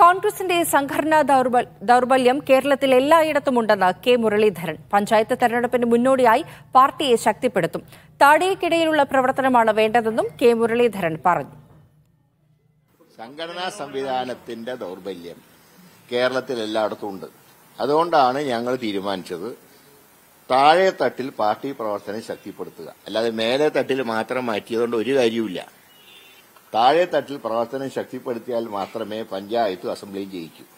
കോൺഗ്രസിന്റെ സംഘടനാ ദൌർബല്യം ദൗർബല്യം കേരളത്തിൽ എല്ലായിടത്തും ഉണ്ടെന്ന് കെ മുരളീധരൻ പഞ്ചായത്ത് തെരഞ്ഞെടുപ്പിന് മുന്നോടിയായി പാർട്ടിയെ ശക്തിപ്പെടുത്തും താടിയക്കിടയിലുള്ള പ്രവർത്തനമാണ് വേണ്ടതെന്നും കെ മുരളീധരൻ പറഞ്ഞു സംഘടനാ സംവിധാനത്തിന്റെ ദൗർബല്യം കേരളത്തിൽ എല്ലായിടത്തും ഉണ്ട് അതുകൊണ്ടാണ് ഞങ്ങൾ തീരുമാനിച്ചത് താഴെ തട്ടിൽ പാർട്ടി പ്രവർത്തനം ശക്തിപ്പെടുത്തുക അല്ലാതെ മേലെ തട്ടിൽ മാത്രം മാറ്റിയതുകൊണ്ട് ഒരു കാര്യവുമില്ല താഴെത്തട്ടിൽ പ്രവർത്തനം ശക്തിപ്പെടുത്തിയാൽ മാത്രമേ പഞ്ചായത്ത് അസംബ്ലിയും ജയിക്കൂ